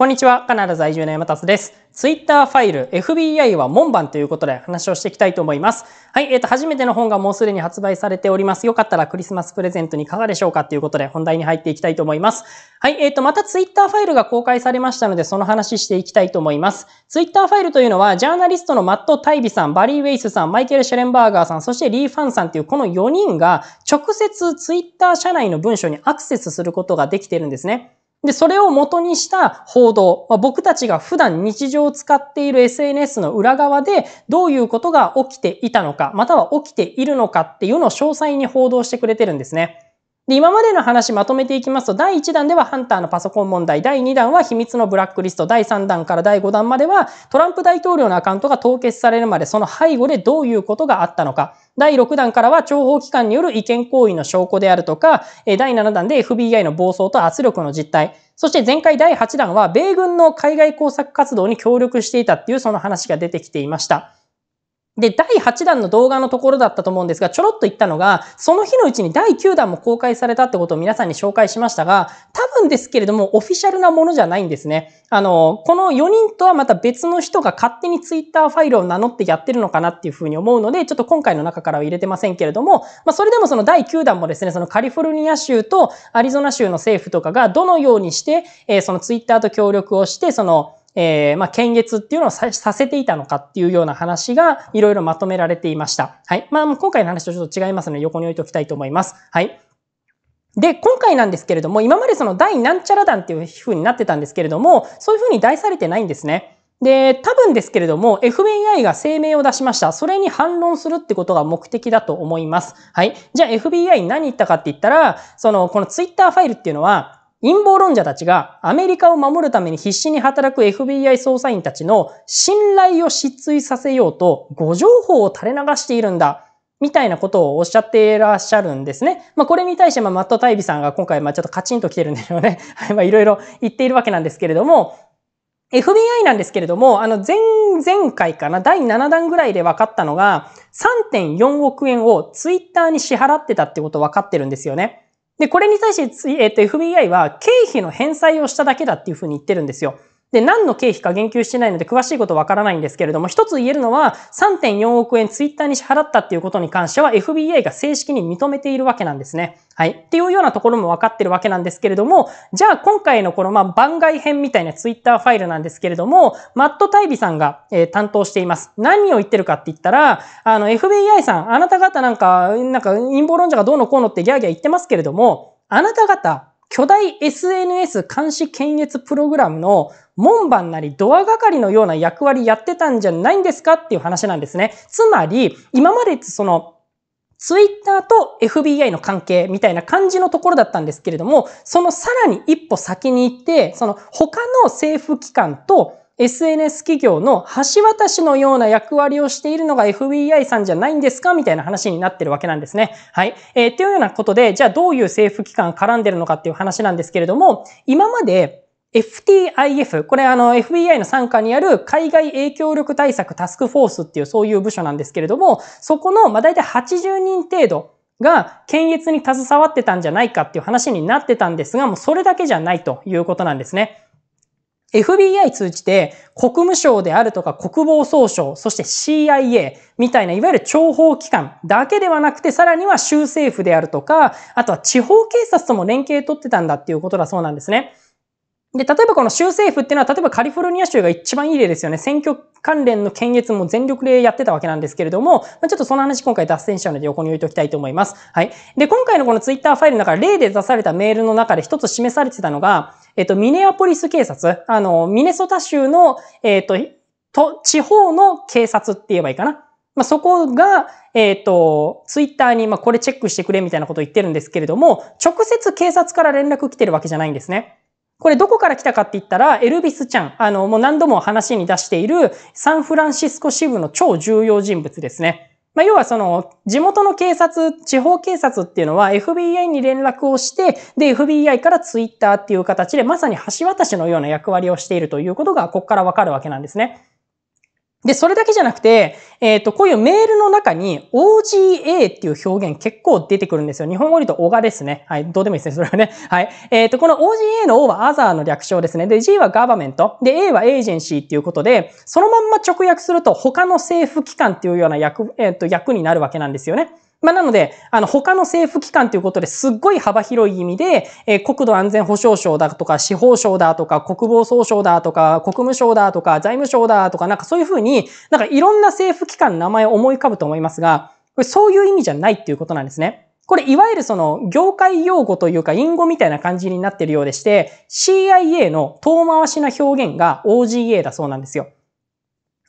こんにちは。カナダ在住の山達です。ツイッターファイル FBI は門番ということで話をしていきたいと思います。はい。えっ、ー、と、初めての本がもうすでに発売されております。よかったらクリスマスプレゼントにいかがでしょうかということで本題に入っていきたいと思います。はい。えっ、ー、と、またツイッターファイルが公開されましたので、その話していきたいと思います。ツイッターファイルというのは、ジャーナリストのマット・タイビさん、バリー・ウェイスさん、マイケル・シェレンバーガーさん、そしてリー・ファンさんというこの4人が直接ツイッター社内の文章にアクセスすることができているんですね。で、それを元にした報道、まあ、僕たちが普段日常を使っている SNS の裏側でどういうことが起きていたのか、または起きているのかっていうのを詳細に報道してくれてるんですね。で、今までの話まとめていきますと、第1弾ではハンターのパソコン問題、第2弾は秘密のブラックリスト、第3弾から第5弾までは、トランプ大統領のアカウントが凍結されるまで、その背後でどういうことがあったのか、第6弾からは諜報機関による違憲行為の証拠であるとか、第7弾で FBI の暴走と圧力の実態、そして前回第8弾は米軍の海外工作活動に協力していたっていうその話が出てきていました。で、第8弾の動画のところだったと思うんですが、ちょろっと言ったのが、その日のうちに第9弾も公開されたってことを皆さんに紹介しましたが、多分ですけれども、オフィシャルなものじゃないんですね。あの、この4人とはまた別の人が勝手に Twitter ファイルを名乗ってやってるのかなっていうふうに思うので、ちょっと今回の中からは入れてませんけれども、まあ、それでもその第9弾もですね、そのカリフォルニア州とアリゾナ州の政府とかがどのようにして、えー、その Twitter と協力をして、その、えー、まあ、検閲っていうのをさせていたのかっていうような話がいろいろまとめられていました。はい。まあ、今回の話とちょっと違いますので横に置いておきたいと思います。はい。で、今回なんですけれども、今までその第なんちゃら団っていうふうになってたんですけれども、そういうふうに題されてないんですね。で、多分ですけれども、FBI が声明を出しました。それに反論するってことが目的だと思います。はい。じゃあ FBI 何言ったかって言ったら、その、この Twitter ファイルっていうのは、陰謀論者たちがアメリカを守るために必死に働く FBI 捜査員たちの信頼を失墜させようと誤情報を垂れ流しているんだ。みたいなことをおっしゃっていらっしゃるんですね。まあ、これに対して、まあ、マット・タイビさんが今回、まあ、ちょっとカチンと来てるんでょよね。はい、まあ、いろいろ言っているわけなんですけれども、FBI なんですけれども、あの、前、前回かな、第7弾ぐらいで分かったのが、3.4億円をツイッターに支払ってたってこと分かってるんですよね。で、これに対して、えっと、FBI は経費の返済をしただけだっていうふうに言ってるんですよ。で、何の経費か言及してないので詳しいことわからないんですけれども、一つ言えるのは3.4億円ツイッターに支払ったっていうことに関しては FBI が正式に認めているわけなんですね。はい。っていうようなところも分かってるわけなんですけれども、じゃあ今回のこのまあ番外編みたいなツイッターファイルなんですけれども、マット・タイビさんが、え担当しています。何を言ってるかって言ったら、あの FBI さん、あなた方なんか、なんか陰謀論者がどうのこうのってギャーギャー言ってますけれども、あなた方、巨大 SNS 監視検閲プログラムの門番なりドア係のような役割やってたんじゃないんですかっていう話なんですね。つまり、今までその、ツイッターと FBI の関係みたいな感じのところだったんですけれども、そのさらに一歩先に行って、その他の政府機関と SNS 企業の橋渡しのような役割をしているのが FBI さんじゃないんですかみたいな話になってるわけなんですね。はい。えー、っていうようなことで、じゃあどういう政府機関絡んでるのかっていう話なんですけれども、今まで FTIF、これあの FBI の傘下にある海外影響力対策タスクフォースっていうそういう部署なんですけれども、そこの、まあ、大体80人程度が検閲に携わってたんじゃないかっていう話になってたんですが、もうそれだけじゃないということなんですね。FBI 通じて国務省であるとか国防総省、そして CIA みたいないわゆる諜報機関だけではなくてさらには州政府であるとか、あとは地方警察とも連携取ってたんだっていうことだそうなんですね。で、例えばこの州政府っていうのは、例えばカリフォルニア州が一番いい例ですよね。選挙関連の検閲も全力でやってたわけなんですけれども、まあ、ちょっとその話今回脱線しちゃうので横に置いておきたいと思います。はい。で、今回のこのツイッターファイルの中、例で出されたメールの中で一つ示されてたのが、えっと、ミネアポリス警察、あの、ミネソタ州の、えっと、と、地方の警察って言えばいいかな。まあ、そこが、えっ、ー、と、ツイッターに、まあ、これチェックしてくれみたいなことを言ってるんですけれども、直接警察から連絡来てるわけじゃないんですね。これどこから来たかって言ったら、エルビスちゃん、あの、もう何度も話に出しているサンフランシスコ支部の超重要人物ですね。まあ、要はその、地元の警察、地方警察っていうのは FBI に連絡をして、で、FBI から Twitter っていう形で、まさに橋渡しのような役割をしているということが、ここからわかるわけなんですね。で、それだけじゃなくて、えっ、ー、と、こういうメールの中に OGA っていう表現結構出てくるんですよ。日本語で言うと o がですね。はい。どうでもいいですね。それはね。はい。えっ、ー、と、この OGA の O は other の略称ですね。で、G は government。で、A は agency っていうことで、そのまんま直訳すると他の政府機関っていうような役、えっ、ー、と、役になるわけなんですよね。まあ、なので、あの、他の政府機関ということですっごい幅広い意味で、えー、国土安全保障省だとか、司法省だとか、国防総省だとか、国務省だとか、財務省だとか、なんかそういうふうに、なんかいろんな政府機関の名前を思い浮かぶと思いますが、これそういう意味じゃないっていうことなんですね。これ、いわゆるその、業界用語というか、隠語みたいな感じになってるようでして、CIA の遠回しな表現が OGA だそうなんですよ。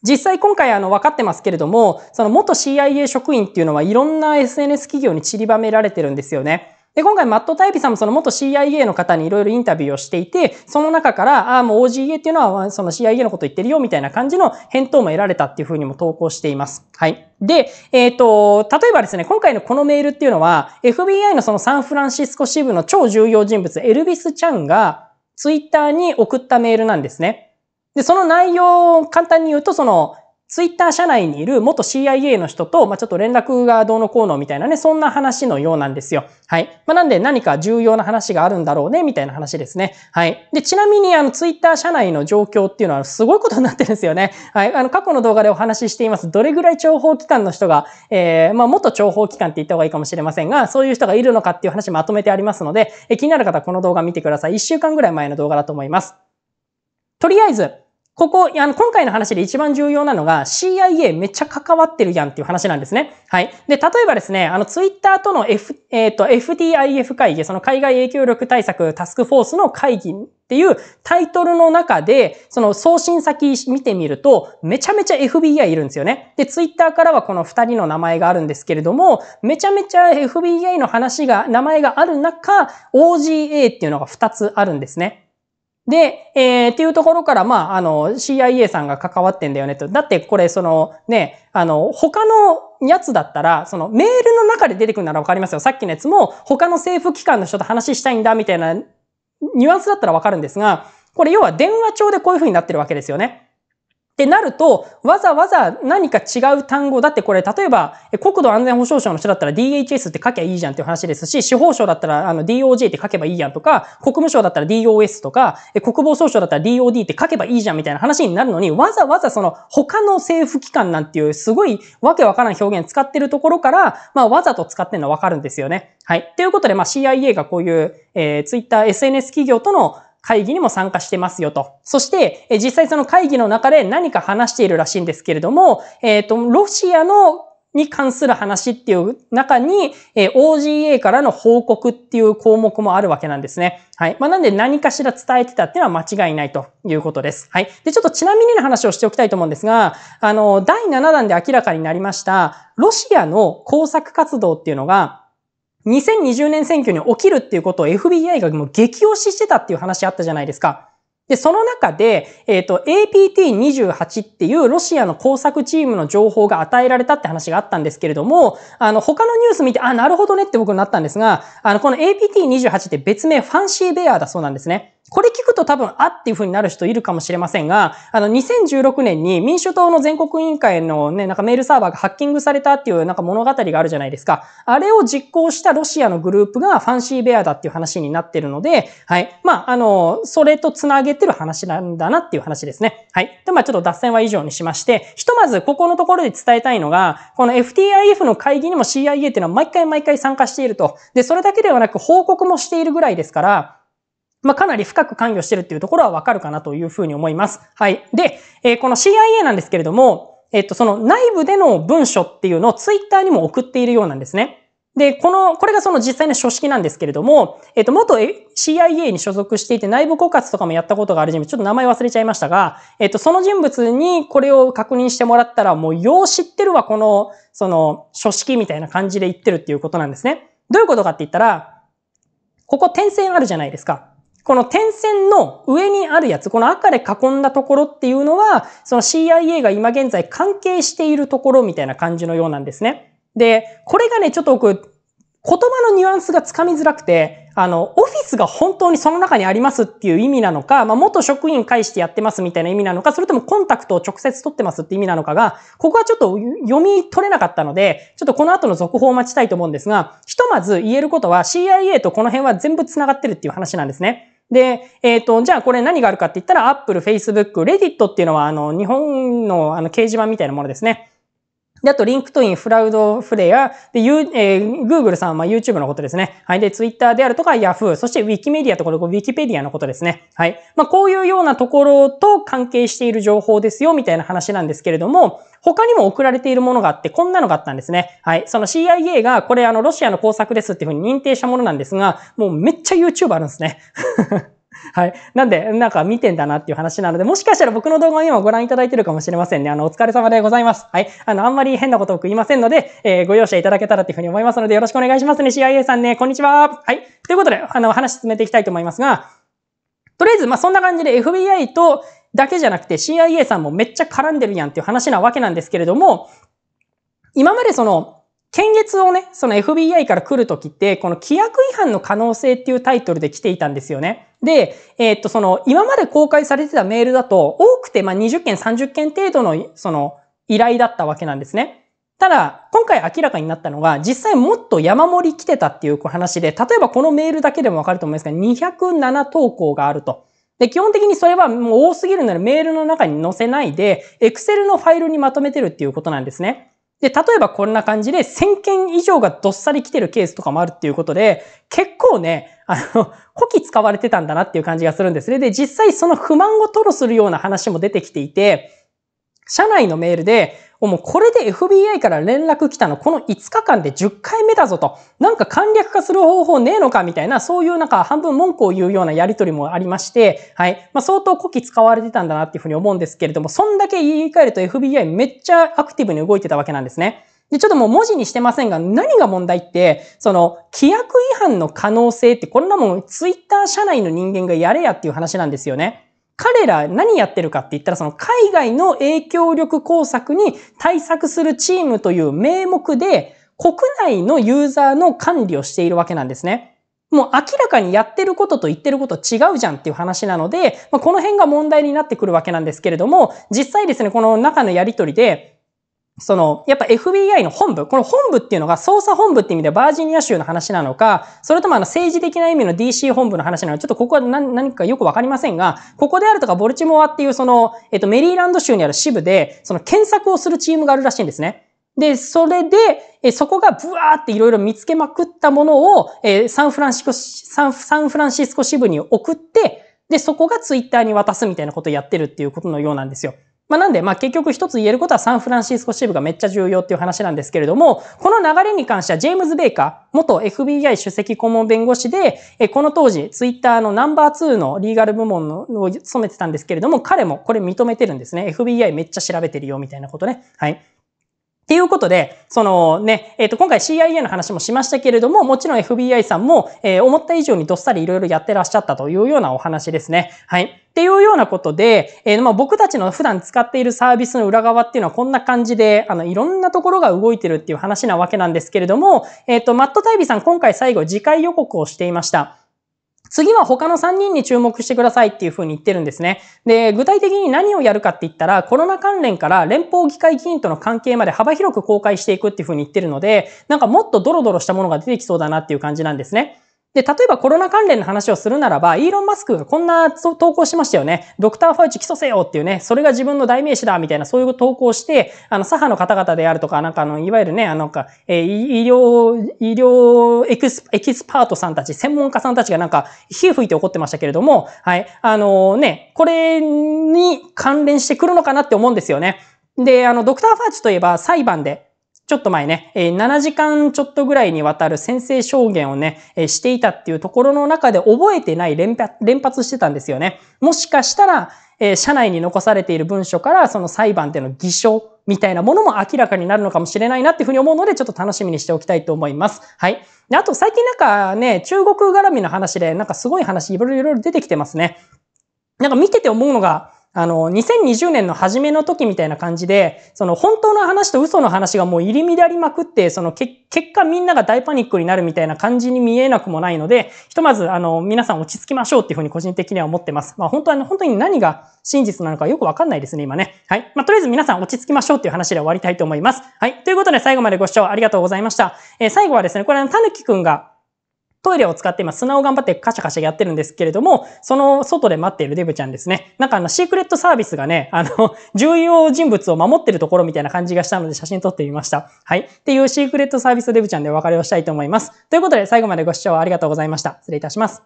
実際今回あの分かってますけれども、その元 CIA 職員っていうのはいろんな SNS 企業に散りばめられてるんですよね。で、今回マット・タイピさんもその元 CIA の方にいろいろインタビューをしていて、その中から、ああ、もう OGA っていうのはその CIA のこと言ってるよみたいな感じの返答も得られたっていうふうにも投稿しています。はい。で、えっ、ー、と、例えばですね、今回のこのメールっていうのは、FBI のそのサンフランシスコ支部の超重要人物、エルビス・チャンが、ツイッターに送ったメールなんですね。で、その内容を簡単に言うと、その、ツイッター社内にいる元 CIA の人と、まあ、ちょっと連絡がどうのこうのみたいなね、そんな話のようなんですよ。はい。まあ、なんで何か重要な話があるんだろうね、みたいな話ですね。はい。で、ちなみに、あの、ツイッター社内の状況っていうのはすごいことになってるんですよね。はい。あの、過去の動画でお話ししています。どれぐらい情報機関の人が、えー、まあ、元諜報機関って言った方がいいかもしれませんが、そういう人がいるのかっていう話まとめてありますので、え気になる方はこの動画見てください。1週間ぐらい前の動画だと思います。とりあえず、ここ、あの、今回の話で一番重要なのが CIA めっちゃ関わってるやんっていう話なんですね。はい。で、例えばですね、あの、ツイッターとの F、えっ、ー、と、f d i f 会議、その海外影響力対策タスクフォースの会議っていうタイトルの中で、その送信先見てみると、めちゃめちゃ FBI いるんですよね。で、ツイッターからはこの二人の名前があるんですけれども、めちゃめちゃ FBI の話が、名前がある中、OGA っていうのが二つあるんですね。で、えー、っていうところから、まあ、あの、CIA さんが関わってんだよねと。だってこれ、その、ね、あの、他のやつだったら、その、メールの中で出てくるならわかりますよ。さっきのやつも、他の政府機関の人と話したいんだ、みたいな、ニュアンスだったらわかるんですが、これ要は電話帳でこういう風になってるわけですよね。ってなると、わざわざ何か違う単語、だってこれ、例えば、国土安全保障省の人だったら DHS って書けばいいじゃんっていう話ですし、司法省だったらあの DOJ って書けばいいやんとか、国務省だったら DOS とか、国防総省だったら DOD って書けばいいじゃんみたいな話になるのに、わざわざその他の政府機関なんていうすごいわけわからん表現使ってるところから、まあわざと使ってるのはわかるんですよね。はい。ということで、まあ CIA がこういう、えー、Twitter、SNS 企業との会議にも参加してますよと。そして、え実際その会議の中で何か話しているらしいんですけれども、えっ、ー、と、ロシアのに関する話っていう中に、えー、OGA からの報告っていう項目もあるわけなんですね。はい。まあ、なんで何かしら伝えてたっていうのは間違いないということです。はい。で、ちょっとちなみにの話をしておきたいと思うんですが、あの、第7弾で明らかになりました、ロシアの工作活動っていうのが、2020年選挙に起きるっていうことを FBI がもう激推ししてたっていう話あったじゃないですか。で、その中で、えっ、ー、と、APT28 っていうロシアの工作チームの情報が与えられたって話があったんですけれども、あの、他のニュース見て、あ、なるほどねって僕になったんですが、あの、この APT28 って別名ファンシーベアだそうなんですね。これ聞くと多分、あっていう風になる人いるかもしれませんが、あの、2016年に民主党の全国委員会のね、なんかメールサーバーがハッキングされたっていうなんか物語があるじゃないですか。あれを実行したロシアのグループがファンシーベアだっていう話になってるので、はい。まあ、あの、それとつなげてってる話なんだなっていう話ですね。はい。で、まあちょっと脱線は以上にしまして、ひとまずここのところで伝えたいのが、この FTIF の会議にも CIA っていうのは毎回毎回参加していると。で、それだけではなく報告もしているぐらいですから、まあ、かなり深く関与してるっていうところはわかるかなというふうに思います。はい。で、えー、この CIA なんですけれども、えっと、その内部での文書っていうのをツイッターにも送っているようなんですね。で、この、これがその実際の書式なんですけれども、えっと、元 CIA に所属していて内部告発とかもやったことがある人物、ちょっと名前忘れちゃいましたが、えっと、その人物にこれを確認してもらったら、もう、よう知ってるわ、この、その、書式みたいな感じで言ってるっていうことなんですね。どういうことかって言ったら、ここ点線あるじゃないですか。この点線の上にあるやつ、この赤で囲んだところっていうのは、その CIA が今現在関係しているところみたいな感じのようなんですね。で、これがね、ちょっと僕、言葉のニュアンスがつかみづらくて、あの、オフィスが本当にその中にありますっていう意味なのか、まあ、元職員返してやってますみたいな意味なのか、それともコンタクトを直接取ってますって意味なのかが、ここはちょっと読み取れなかったので、ちょっとこの後の続報を待ちたいと思うんですが、ひとまず言えることは CIA とこの辺は全部繋がってるっていう話なんですね。で、えっ、ー、と、じゃあこれ何があるかって言ったら、Apple、Facebook、Reddit っていうのは、あの、日本のあの掲示板みたいなものですね。で、あと、リンクトイン、フラウドフレア、で、ゆえー、Google さんは YouTube のことですね。はい。で、Twitter であるとか Yahoo、そして Wikimedia ところ、Wikipedia のことですね。はい。まあ、こういうようなところと関係している情報ですよ、みたいな話なんですけれども、他にも送られているものがあって、こんなのがあったんですね。はい。その CIA が、これあの、ロシアの工作ですっていうふうに認定したものなんですが、もうめっちゃ YouTube あるんですね。はい。なんで、なんか見てんだなっていう話なので、もしかしたら僕の動画を今ご覧いただいてるかもしれませんね。あの、お疲れ様でございます。はい。あの、あんまり変なことを言いませんので、えー、ご容赦いただけたらっていうふうに思いますので、よろしくお願いしますね。CIA さんね、こんにちは。はい。ということで、あの、話進めていきたいと思いますが、とりあえず、まあ、そんな感じで FBI と、だけじゃなくて CIA さんもめっちゃ絡んでるやんっていう話なわけなんですけれども、今までその、検閲をね、その FBI から来るときって、この規約違反の可能性っていうタイトルで来ていたんですよね。で、えー、っと、その、今まで公開されてたメールだと、多くて、ま、20件、30件程度の、その、依頼だったわけなんですね。ただ、今回明らかになったのが、実際もっと山盛り来てたっていう話で、例えばこのメールだけでもわかると思いますが、207投稿があると。で、基本的にそれはもう多すぎるならメールの中に載せないで、Excel のファイルにまとめてるっていうことなんですね。で、例えばこんな感じで1000件以上がどっさり来てるケースとかもあるっていうことで、結構ね、あの、古希使われてたんだなっていう感じがするんですね。で、実際その不満を吐露するような話も出てきていて、社内のメールで、もうこれで FBI から連絡来たの、この5日間で10回目だぞと、なんか簡略化する方法ねえのかみたいな、そういうなんか半分文句を言うようなやりとりもありまして、はい。まあ、相当古希使われてたんだなっていうふうに思うんですけれども、そんだけ言い換えると FBI めっちゃアクティブに動いてたわけなんですね。で、ちょっともう文字にしてませんが、何が問題って、その、規約違反の可能性って、こんなもん、ツイッター社内の人間がやれやっていう話なんですよね。彼ら何やってるかって言ったら、その海外の影響力工作に対策するチームという名目で、国内のユーザーの管理をしているわけなんですね。もう明らかにやってることと言ってること違うじゃんっていう話なので、まあ、この辺が問題になってくるわけなんですけれども、実際ですね、この中のやりとりで、その、やっぱ FBI の本部、この本部っていうのが捜査本部って意味でバージニア州の話なのか、それともあの政治的な意味の DC 本部の話なのか、ちょっとここは何何かよくわかりませんが、ここであるとかボルチモアっていうその、えっと、メリーランド州にある支部で、その検索をするチームがあるらしいんですね。で、それで、えそこがブワーっていろいろ見つけまくったものを、えサンフランシスコ、サンサンフランシスコ支部に送って、で、そこがツイッターに渡すみたいなことをやってるっていうことのようなんですよ。まあ、なんで、まあ、結局一つ言えることはサンフランシスコ支部がめっちゃ重要っていう話なんですけれども、この流れに関してはジェームズ・ベイカー、元 FBI 首席顧問弁護士で、えこの当時、ツイッターのナンバー2のリーガル部門のを務めてたんですけれども、彼もこれ認めてるんですね。FBI めっちゃ調べてるよみたいなことね。はい。っていうことで、そのね、えっ、ー、と、今回 CIA の話もしましたけれども、もちろん FBI さんも、えー、思った以上にどっさりいろいろやってらっしゃったというようなお話ですね。はい。っていうようなことで、えー、まあ僕たちの普段使っているサービスの裏側っていうのはこんな感じで、あの、いろんなところが動いてるっていう話なわけなんですけれども、えっ、ー、と、マット・タイビーさん今回最後次回予告をしていました。次は他の3人に注目してくださいっていうふうに言ってるんですね。で、具体的に何をやるかって言ったら、コロナ関連から連邦議会議員との関係まで幅広く公開していくっていうふうに言ってるので、なんかもっとドロドロしたものが出てきそうだなっていう感じなんですね。で、例えばコロナ関連の話をするならば、イーロン・マスクがこんな投稿しましたよね。ドクター・ファウチ起訴せよっていうね、それが自分の代名詞だみたいなそういう投稿をして、あの、左派の方々であるとか、なんかあの、いわゆるね、あのか、えー、医療、医療エキスエキスパートさんたち、専門家さんたちがなんか、火吹いて怒ってましたけれども、はい、あのー、ね、これに関連してくるのかなって思うんですよね。で、あの、ドクター・ファーチといえば裁判で、ちょっと前ね、7時間ちょっとぐらいにわたる先生証言をね、していたっていうところの中で覚えてない連発してたんですよね。もしかしたら、社内に残されている文書からその裁判での偽証みたいなものも明らかになるのかもしれないなっていうふうに思うので、ちょっと楽しみにしておきたいと思います。はい。あと最近なんかね、中国絡みの話で、なんかすごい話いろいろ出てきてますね。なんか見てて思うのが、あの、2020年の初めの時みたいな感じで、その本当の話と嘘の話がもう入り乱りまくって、その結果みんなが大パニックになるみたいな感じに見えなくもないので、ひとまず、あの、皆さん落ち着きましょうっていうふうに個人的には思ってます。まあ本当は、本当に何が真実なのかよくわかんないですね、今ね。はい。まあとりあえず皆さん落ち着きましょうっていう話で終わりたいと思います。はい。ということで最後までご視聴ありがとうございました。えー、最後はですね、これ、たぬきくんがトイレを使って今砂を頑張ってカシャカシャやってるんですけれども、その外で待っているデブちゃんですね。なんかあの、シークレットサービスがね、あの、重要人物を守ってるところみたいな感じがしたので写真撮ってみました。はい。っていうシークレットサービスデブちゃんでお別れをしたいと思います。ということで最後までご視聴ありがとうございました。失礼いたします。